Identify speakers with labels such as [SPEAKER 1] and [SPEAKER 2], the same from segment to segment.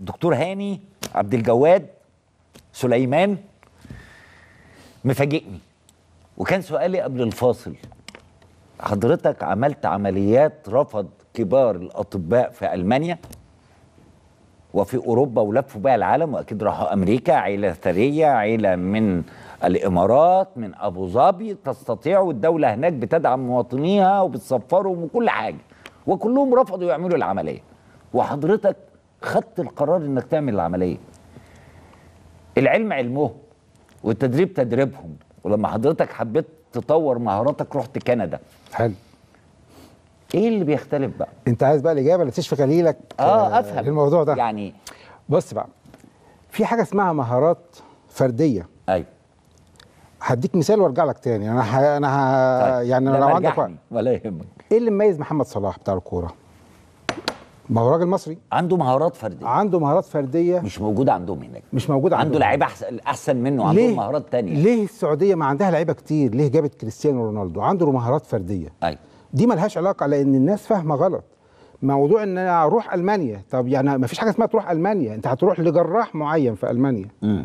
[SPEAKER 1] دكتور هاني عبد الجواد سليمان مفاجئني وكان سؤالي قبل الفاصل حضرتك عملت عمليات رفض كبار الاطباء في المانيا وفي اوروبا ولفوا بقى العالم واكيد راحوا امريكا عيله ثريه عيله من الامارات من ابو ظبي تستطيع والدوله هناك بتدعم مواطنيها وبتسفرهم وكل حاجه وكلهم رفضوا يعملوا العمليه وحضرتك خدت القرار انك تعمل العمليه العلم علمهم والتدريب تدريبهم ولما حضرتك حبيت تطور مهاراتك رحت كندا حلو
[SPEAKER 2] ايه اللي بيختلف بقى انت عايز بقى الاجابه اللي تشفي خليلك آه،, اه افهم الموضوع ده يعني بص بقى في حاجه اسمها مهارات فرديه ايوه هديك مثال وارجع لك تاني انا انا طيب. يعني لو عندك ولا يهمك ايه اللي مميز محمد صلاح بتاع الكوره ما هو راجل مصري عنده مهارات فرديه عنده مهارات فرديه مش موجوده عندهم هناك مش موجوده عندهم عنده لعيبه
[SPEAKER 1] احسن احسن منه عنده مهارات تانية
[SPEAKER 2] ليه السعوديه ما عندها لعيبه كتير ليه جابت كريستيانو رونالدو عنده مهارات فرديه ايوه دي ملهاش علاقه لان الناس فاهمه غلط موضوع ان انا اروح المانيا طب يعني ما فيش حاجه اسمها تروح المانيا انت هتروح لجراح معين في المانيا م.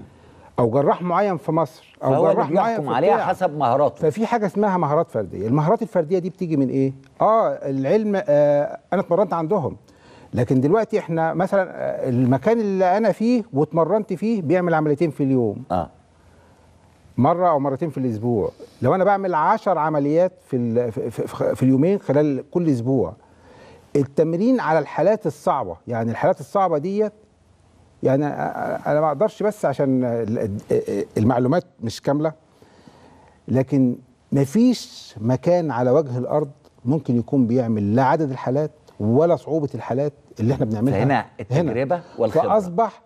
[SPEAKER 2] او جراح معين في مصر او جراح معين في عليها حسب مهاراته ففي حاجه اسمها مهارات فرديه المهارات الفرديه دي بتيجي من ايه اه العلم آه انا اتمرنت عندهم لكن دلوقتي احنا مثلا آه، المكان اللي انا فيه واتمرنت فيه بيعمل عمليتين في اليوم اه مره او مرتين في الاسبوع لو انا بعمل 10 عمليات في في اليومين خلال كل اسبوع التمرين على الحالات الصعبه يعني الحالات الصعبه ديت يعني آه، آه، انا ما اقدرش بس عشان المعلومات مش كامله لكن مفيش مكان على وجه الارض ممكن يكون بيعمل لا عدد الحالات ولا صعوبه الحالات اللي احنا بنعملها هنا التجربه هنا. والخبره فاصبح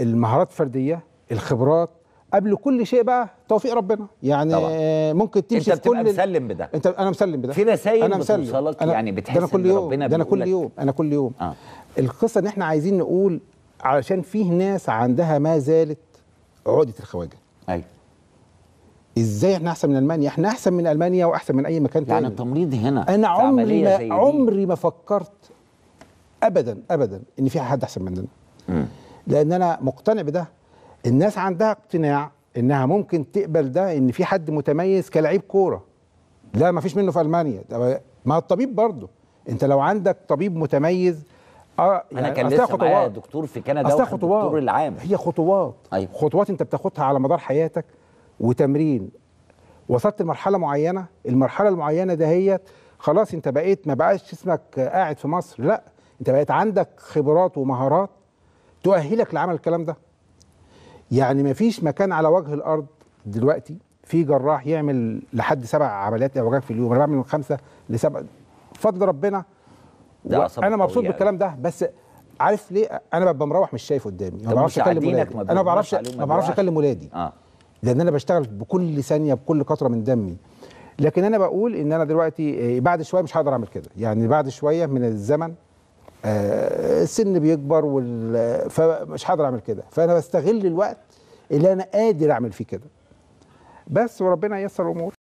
[SPEAKER 2] المهارات الفرديه الخبرات قبل كل شيء بقى توفيق ربنا يعني طبعا. ممكن تمشي انت بتبقى في مسلم بده انت انا مسلم بده في رسائل انا مسلم أنا يعني بتحس ده أنا كل يوم. ربنا ده انا كل يوم انا كل يوم آه. القصه ان احنا عايزين نقول علشان فيه ناس عندها ما زالت عقده الخواجه ايوه ازاي احنا احسن من المانيا احنا احسن من المانيا واحسن من اي مكان يعني تاني يعني التمريض هنا انا عمري ما عمري ما فكرت ابدا ابدا ان في حد احسن مننا لان انا مقتنع بده الناس عندها اقتناع انها ممكن تقبل ده ان في حد متميز كلاعب كوره لا ما فيش منه في المانيا ما الطبيب برضه انت لو عندك طبيب متميز اه يعني انا كان لسه خطوات
[SPEAKER 1] دكتور في كندا دكتور
[SPEAKER 2] العام هي خطوات أيوة. خطوات انت بتاخدها على مدار حياتك وتمرين وصلت لمرحله معينه المرحله المعينه دهيت خلاص انت بقيت ما بقاش اسمك قاعد في مصر لا انت بقيت عندك خبرات ومهارات تؤهلك لعمل الكلام ده يعني ما فيش مكان على وجه الارض دلوقتي في جراح يعمل لحد سبع عمليات اعوجاج في اليوم انا بعمل من خمسه لسبع بفضل ربنا انا مبسوط يعني. بالكلام ده بس عارف ليه انا ببقى مروح مش شايف قدامي ما بعرفش اكلم ولادي انا ما بعرفش ما بعرفش اكلم ولادي آه. لان انا بشتغل بكل ثانيه بكل قطره من دمي لكن انا بقول ان انا دلوقتي آه، بعد شويه مش هقدر اعمل كده يعني بعد شويه من الزمن آه، السن بيكبر آه، فمش هقدر اعمل كده فانا بستغل الوقت اللي انا قادر اعمل فيه كده بس وربنا ييسر الامور